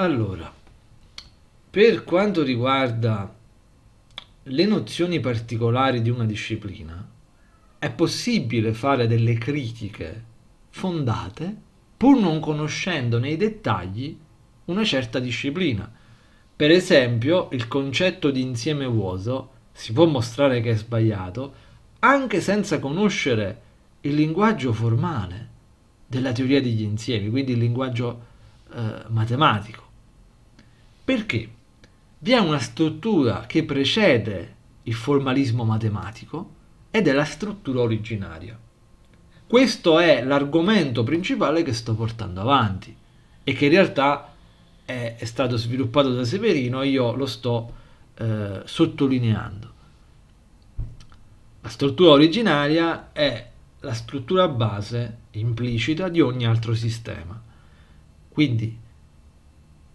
Allora, per quanto riguarda le nozioni particolari di una disciplina, è possibile fare delle critiche fondate pur non conoscendo nei dettagli una certa disciplina. Per esempio, il concetto di insieme vuoto si può mostrare che è sbagliato anche senza conoscere il linguaggio formale della teoria degli insiemi, quindi il linguaggio eh, matematico. Perché? Vi è una struttura che precede il formalismo matematico ed è la struttura originaria. Questo è l'argomento principale che sto portando avanti e che in realtà è, è stato sviluppato da Severino e io lo sto eh, sottolineando. La struttura originaria è la struttura base implicita di ogni altro sistema. Quindi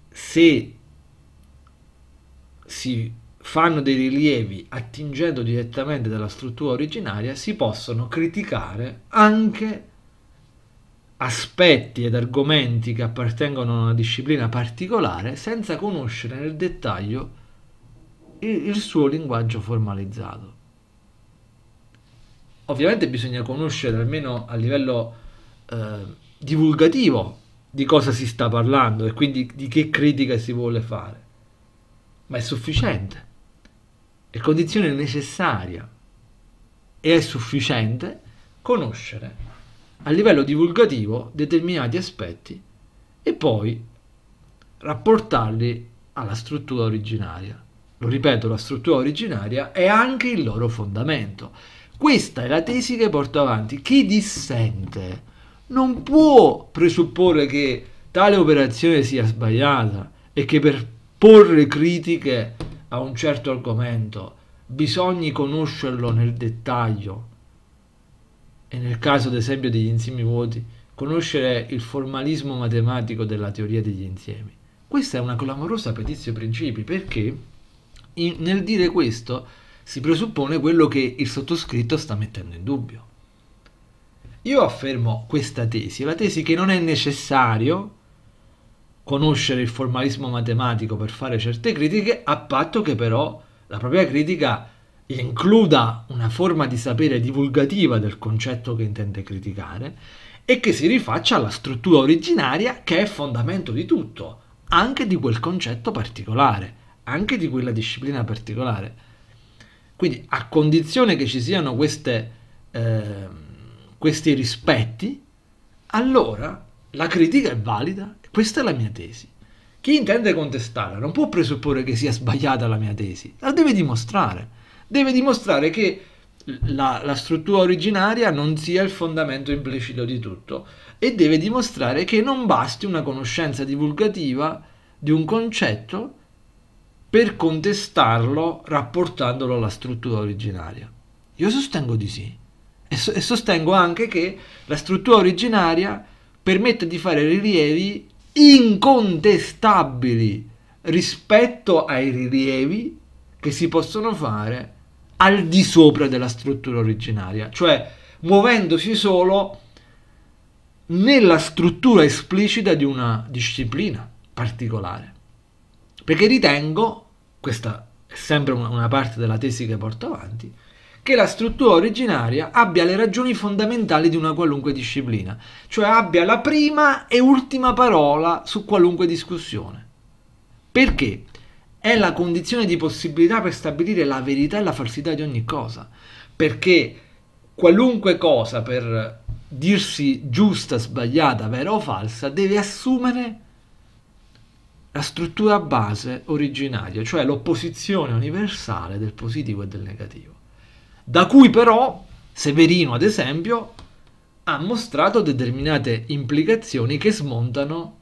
se si fanno dei rilievi attingendo direttamente dalla struttura originaria, si possono criticare anche aspetti ed argomenti che appartengono a una disciplina particolare senza conoscere nel dettaglio il, il suo linguaggio formalizzato. Ovviamente bisogna conoscere almeno a livello eh, divulgativo di cosa si sta parlando e quindi di che critica si vuole fare ma è sufficiente, è condizione necessaria e è sufficiente conoscere a livello divulgativo determinati aspetti e poi rapportarli alla struttura originaria. Lo ripeto, la struttura originaria è anche il loro fondamento. Questa è la tesi che porto avanti. Chi dissente non può presupporre che tale operazione sia sbagliata e che per porre critiche a un certo argomento, bisogna conoscerlo nel dettaglio. E nel caso, ad esempio, degli insiemi vuoti, conoscere il formalismo matematico della teoria degli insiemi. Questa è una clamorosa petizio principi perché in, nel dire questo si presuppone quello che il sottoscritto sta mettendo in dubbio. Io affermo questa tesi, la tesi che non è necessario conoscere il formalismo matematico per fare certe critiche, a patto che però la propria critica includa una forma di sapere divulgativa del concetto che intende criticare e che si rifaccia alla struttura originaria che è fondamento di tutto, anche di quel concetto particolare, anche di quella disciplina particolare. Quindi a condizione che ci siano queste, eh, questi rispetti, allora la critica è valida questa è la mia tesi. Chi intende contestarla non può presupporre che sia sbagliata la mia tesi, la deve dimostrare. Deve dimostrare che la, la, struttura originaria non sia il fondamento implicito di tutto e deve dimostrare che non basti una conoscenza divulgativa di un concetto per contestarlo rapportandolo alla struttura originaria. Io sostengo di sì e, so, e sostengo anche che la struttura originaria permette di fare rilievi incontestabili rispetto ai rilievi che si possono fare al di sopra della struttura originaria, cioè muovendosi solo nella struttura esplicita di una disciplina particolare. Perché ritengo, questa è sempre una parte della tesi che porto avanti, che la struttura originaria abbia le ragioni fondamentali di una qualunque disciplina, cioè abbia la prima e ultima parola su qualunque discussione. Perché? È la condizione di possibilità per stabilire la verità e la falsità di ogni cosa, perché qualunque cosa per dirsi giusta, sbagliata, vera o falsa, deve assumere la struttura base originaria, cioè l'opposizione universale del positivo e del negativo da cui però Severino, ad esempio, ha mostrato determinate implicazioni che smontano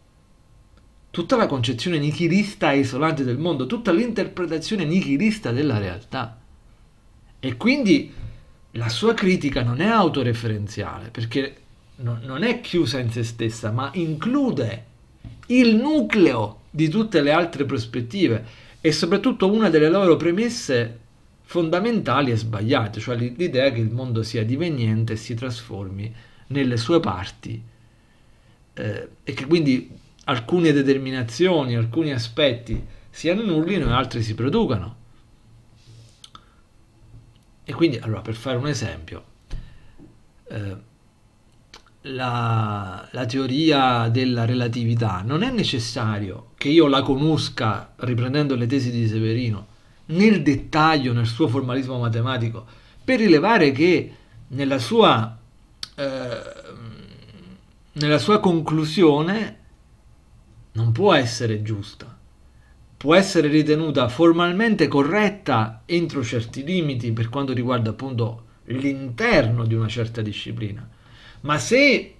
tutta la concezione nichilista e isolante del mondo, tutta l'interpretazione nichilista della realtà. E quindi la sua critica non è autoreferenziale, perché no, non è chiusa in se stessa, ma include il nucleo di tutte le altre prospettive e soprattutto una delle loro premesse fondamentali e sbagliate, cioè l'idea che il mondo sia diveniente e si trasformi nelle sue parti eh, e che quindi alcune determinazioni, alcuni aspetti siano annullino e altri si producano. E quindi, allora, per fare un esempio, eh, la, la, teoria della relatività non è necessario che io la conosca, riprendendo le tesi di Severino, nel dettaglio, nel suo formalismo matematico, per rilevare che nella sua, eh, nella sua conclusione non può essere giusta, può essere ritenuta formalmente corretta entro certi limiti per quanto riguarda appunto l'interno di una certa disciplina, ma se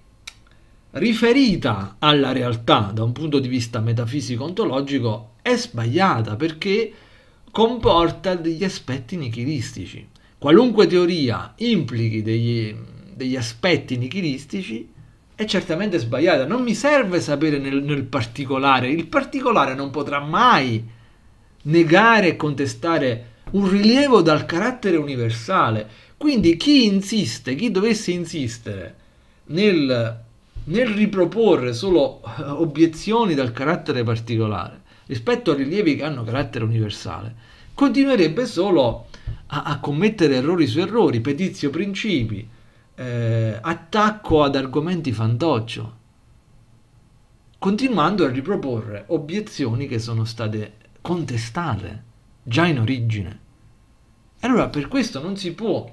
riferita alla realtà da un punto di vista metafisico-ontologico è sbagliata perché comporta degli aspetti nichilistici. Qualunque teoria implichi degli, degli aspetti nichilistici è certamente sbagliata. Non mi serve sapere nel, nel particolare, il particolare non potrà mai negare e contestare un rilievo dal carattere universale. Quindi chi insiste, chi dovesse insistere nel, nel riproporre solo obiezioni dal carattere particolare, rispetto a rilievi che hanno carattere universale, continuerebbe solo a, a commettere errori su errori, petizio principi, eh, attacco ad argomenti fantoccio, continuando a riproporre obiezioni che sono state contestate già in origine. allora per questo non si può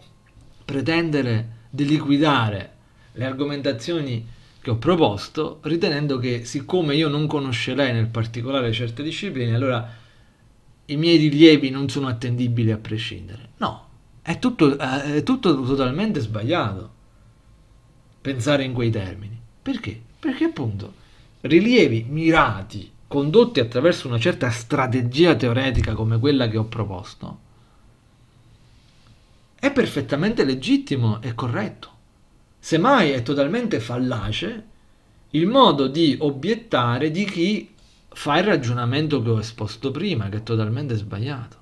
pretendere di liquidare le argomentazioni che ho proposto, ritenendo che siccome io non conoscerei nel particolare certe discipline, allora i miei rilievi non sono attendibili a prescindere. No, è tutto, eh, è tutto totalmente sbagliato pensare in quei termini. Perché? Perché appunto rilievi mirati, condotti attraverso una certa strategia teoretica come quella che ho proposto, è perfettamente legittimo e corretto. Semmai è totalmente fallace il modo di obiettare di chi fa il ragionamento che ho esposto prima, che è totalmente sbagliato.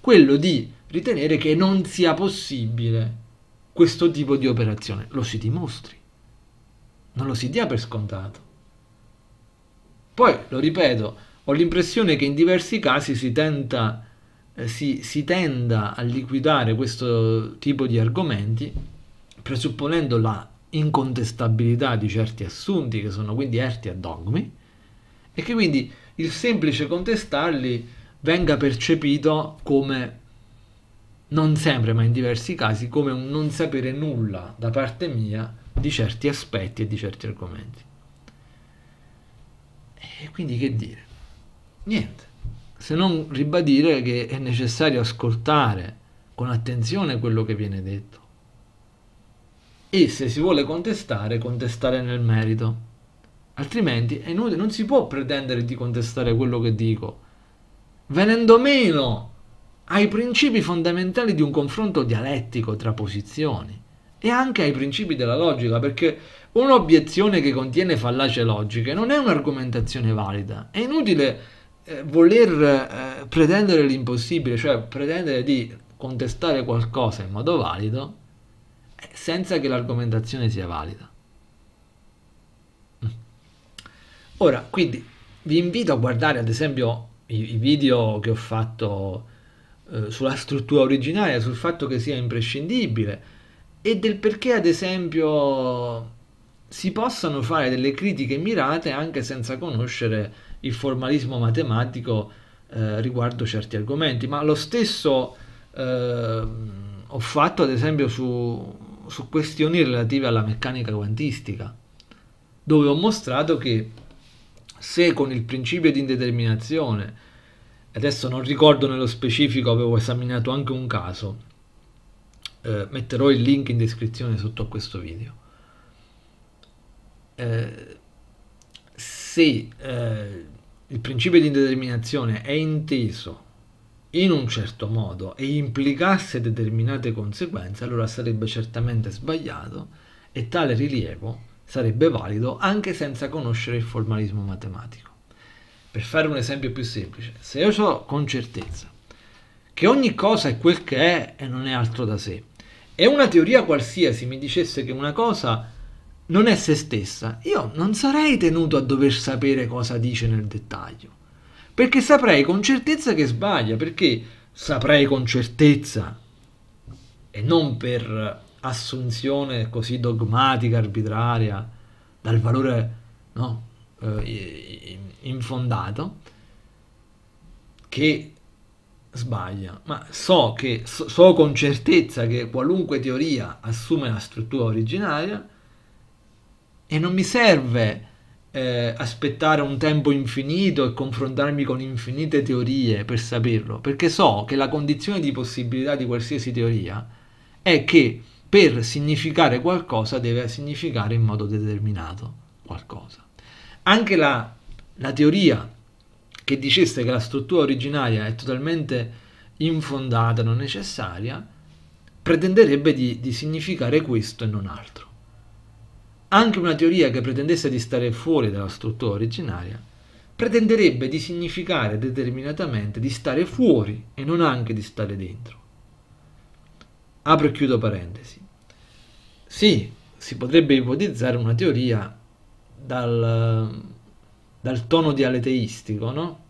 Quello di ritenere che non sia possibile questo tipo di operazione. Lo si dimostri, non lo si dia per scontato. Poi, lo ripeto, ho l'impressione che in diversi casi si, tenta, eh, si, si tenda a liquidare questo tipo di argomenti presupponendo la incontestabilità di certi assunti che sono quindi erti a dogmi e che quindi il semplice contestarli venga percepito come non sempre ma in diversi casi come un non sapere nulla da parte mia di certi aspetti e di certi argomenti. E quindi che dire? Niente, se non ribadire che è necessario ascoltare con attenzione quello che viene detto e se si vuole contestare, contestare nel merito. Altrimenti è inutile, non si può pretendere di contestare quello che dico, venendo meno ai principi fondamentali di un confronto dialettico tra posizioni e anche ai principi della logica, perché un'obiezione che contiene fallace logiche non è un'argomentazione valida. È inutile eh, voler eh, pretendere l'impossibile, cioè pretendere di contestare qualcosa in modo valido senza che l'argomentazione sia valida. Mm. Ora, quindi vi invito a guardare ad esempio i, i video che ho fatto eh, sulla struttura originaria, sul fatto che sia imprescindibile e del perché ad esempio si possano fare delle critiche mirate anche senza conoscere il formalismo matematico eh, riguardo certi argomenti, ma lo stesso eh, ho fatto ad esempio su, su questioni relative alla meccanica quantistica, dove ho mostrato che se con il principio di indeterminazione, adesso non ricordo nello specifico, avevo esaminato anche un caso, eh, metterò il link in descrizione sotto a questo video. Eh, se eh, il principio di indeterminazione è inteso in un certo modo e implicasse determinate conseguenze, allora sarebbe certamente sbagliato e tale rilievo sarebbe valido anche senza conoscere il formalismo matematico. Per fare un esempio più semplice, se io so con certezza che ogni cosa è quel che è e non è altro da sé, e una teoria qualsiasi mi dicesse che una cosa non è se stessa, io non sarei tenuto a dover sapere cosa dice nel dettaglio perché saprei con certezza che sbaglia, perché saprei con certezza e non per assunzione così dogmatica, arbitraria, dal valore no, eh, infondato, che sbaglia, ma so, che, so, so con certezza che qualunque teoria assume la struttura originaria e non mi serve eh, aspettare un tempo infinito e confrontarmi con infinite teorie per saperlo, perché so che la condizione di possibilità di qualsiasi teoria è che per significare qualcosa deve significare in modo determinato qualcosa. Anche la, la teoria che dicesse che la struttura originaria è totalmente infondata, non necessaria, pretenderebbe di, di significare questo e non altro. Anche una teoria che pretendesse di stare fuori dalla struttura originaria pretenderebbe di significare determinatamente di stare fuori e non anche di stare dentro. Apro e chiudo parentesi. Sì, si potrebbe ipotizzare una teoria dal, dal tono dialeteistico, no?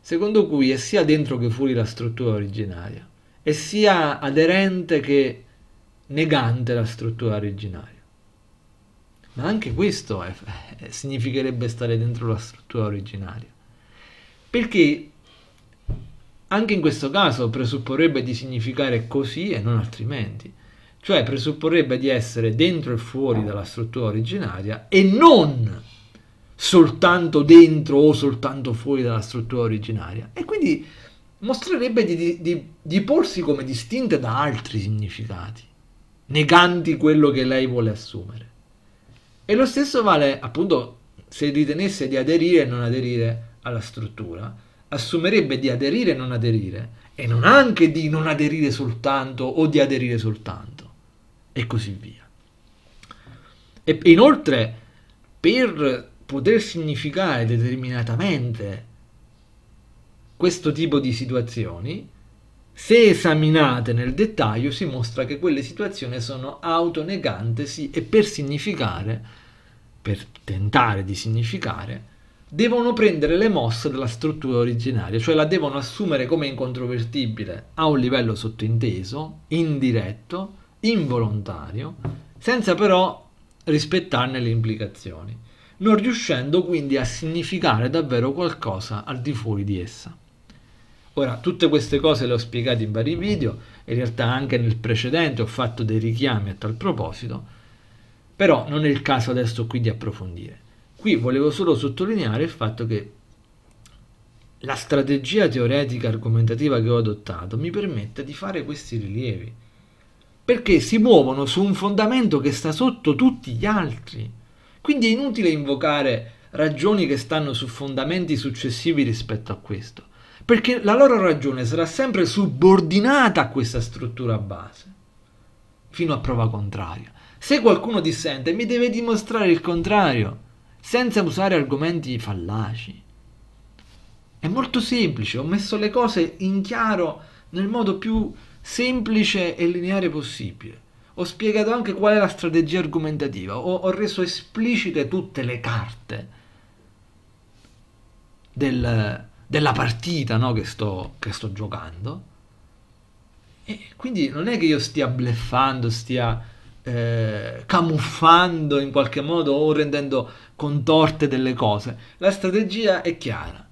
secondo cui è sia dentro che fuori la struttura originaria, è sia aderente che negante la struttura originaria ma anche questo è, eh, eh, significherebbe stare dentro la struttura originaria. Perché anche in questo caso presupporrebbe di significare così e non altrimenti, cioè presupporrebbe di essere dentro e fuori dalla struttura originaria e non soltanto dentro o soltanto fuori dalla struttura originaria. E quindi mostrerebbe di, di, di porsi come distinte da altri significati, neganti quello che lei vuole assumere. E lo stesso vale appunto se ritenesse di aderire e non aderire alla struttura, assumerebbe di aderire e non aderire, e non anche di non aderire soltanto o di aderire soltanto, e così via. E inoltre, per poter significare determinatamente questo tipo di situazioni, se esaminate nel dettaglio si mostra che quelle situazioni sono autonegantesi e per significare, per tentare di significare, devono prendere le mosse della struttura originaria, cioè la devono assumere come incontrovertibile a un livello sottinteso, indiretto, involontario, senza però rispettarne le implicazioni, non riuscendo quindi a significare davvero qualcosa al di fuori di essa. Ora, tutte queste cose le ho spiegate in vari video, in realtà anche nel precedente ho fatto dei richiami a tal proposito, però non è il caso adesso qui di approfondire. Qui volevo solo sottolineare il fatto che la strategia teoretica argomentativa che ho adottato mi permette di fare questi rilievi, perché si muovono su un fondamento che sta sotto tutti gli altri. Quindi è inutile invocare ragioni che stanno su fondamenti successivi rispetto a questo perché la loro ragione sarà sempre subordinata a questa struttura base, fino a prova contraria. Se qualcuno dissente, mi deve dimostrare il contrario, senza usare argomenti fallaci. È molto semplice, ho messo le cose in chiaro nel modo più semplice e lineare possibile. Ho spiegato anche qual è la strategia argomentativa, ho, ho reso esplicite tutte le carte del, della partita no, che, sto, che sto giocando. E quindi non è che io stia bleffando, stia eh, camuffando in qualche modo o rendendo contorte delle cose. La strategia è chiara.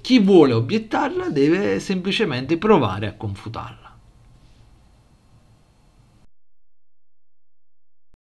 Chi vuole obiettarla deve semplicemente provare a confutarla.